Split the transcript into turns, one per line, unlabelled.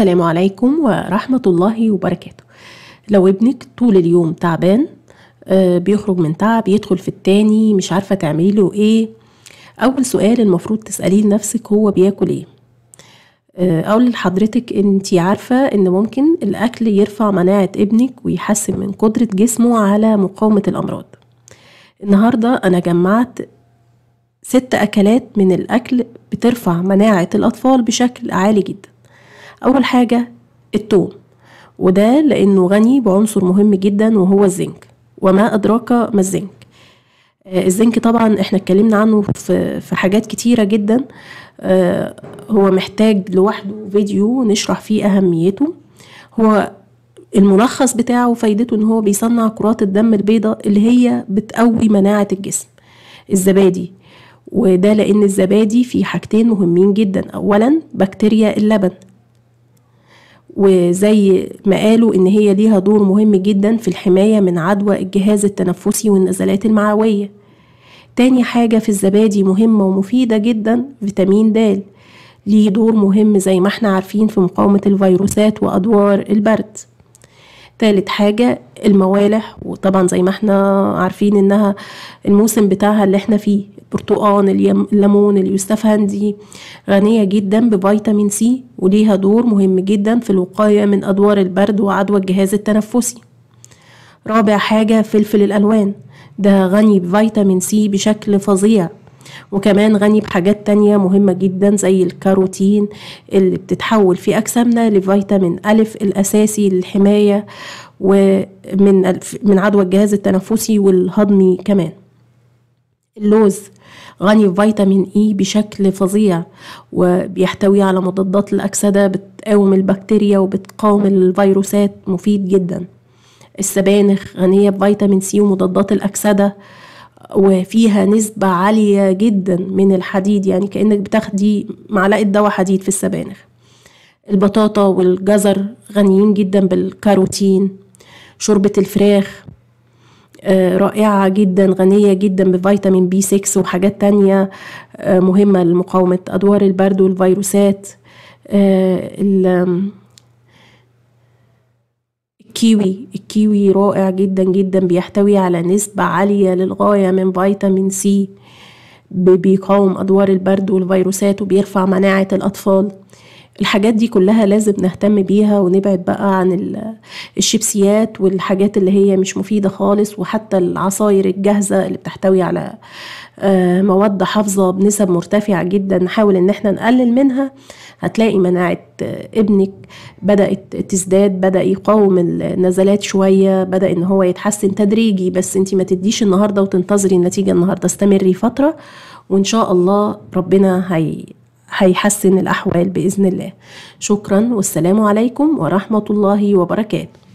السلام عليكم ورحمة الله وبركاته لو ابنك طول اليوم تعبان آه، بيخرج من تعب يدخل في التاني مش عارفة تعمله ايه أول سؤال المفروض تسأليه لنفسك هو بياكل ايه آه، أقول لحضرتك انتي عارفة ان ممكن الأكل يرفع مناعة ابنك ويحسن من قدرة جسمه على مقاومة الأمراض النهاردة أنا جمعت ست أكلات من الأكل بترفع مناعة الأطفال بشكل عالي جداً أول حاجة التوم وده لأنه غني بعنصر مهم جدا وهو الزنك وما أدراك ما الزنك آه، الزنك طبعا احنا اتكلمنا عنه في, في حاجات كتيرة جدا آه، هو محتاج لوحده فيديو نشرح فيه أهميته هو الملخص بتاعه فايدته ان هو بيصنع كرات الدم البيضاء اللي هي بتقوي مناعة الجسم الزبادي وده لان الزبادي فيه حاجتين مهمين جدا اولا بكتيريا اللبن وزي ما قالوا ان هي ليها دور مهم جدا في الحماية من عدوى الجهاز التنفسي والنزلات المعوية تاني حاجة في الزبادي مهمة ومفيدة جدا فيتامين د ليه دور مهم زي ما احنا عارفين في مقاومة الفيروسات وأدوار البرد تالت حاجة الموالح وطبعا زي ما احنا عارفين انها الموسم بتاعها اللي احنا فيه البرتقان الليمون دي غنية جدا بفيتامين سي وليها دور مهم جدا في الوقاية من أدوار البرد وعدوى الجهاز التنفسي رابع حاجة فلفل الألوان ده غني بفيتامين سي بشكل فظيع وكمان غني بحاجات تانية مهمة جدا زي الكاروتين اللي بتتحول في أجسامنا لفيتامين ألف الأساسي للحماية ومن من عدوى الجهاز التنفسي والهضمي كمان اللوز غني بفيتامين اي بشكل فظيع وبيحتوي على مضادات الاكسده بتقاوم البكتيريا وبتقاوم الفيروسات مفيد جدا السبانخ غنيه بفيتامين سي ومضادات الاكسده وفيها نسبة عالية جدا من الحديد يعني كأنك بتاخدي معلقة دواء حديد في السبانخ البطاطا والجزر غنيين جدا بالكاروتين شوربة الفراخ آه، رائعة جدا غنية جدا بفيتامين بي 6 وحاجات تانية آه، مهمة لمقاومة أدوار البرد والفيروسات آه، الكيوي الكيوي رائع جدا جدا بيحتوي على نسبة عالية للغاية من فيتامين سي بيقاوم أدوار البرد والفيروسات وبيرفع مناعة الأطفال الحاجات دي كلها لازم نهتم بيها ونبعد بقى عن الشيبسيات والحاجات اللي هي مش مفيدة خالص وحتى العصاير الجاهزة اللي بتحتوي على آه، مواد حافظة بنسب مرتفعة جدا نحاول ان احنا نقلل منها هتلاقي مناعة آه، ابنك بدأت تزداد بدأ يقاوم النزلات شوية بدأ ان هو يتحسن تدريجي بس انت ما تديش النهاردة وتنتظري النتيجة النهاردة استمري فترة وان شاء الله ربنا هي هيحسن الأحوال بإذن الله شكرا والسلام عليكم ورحمة الله وبركاته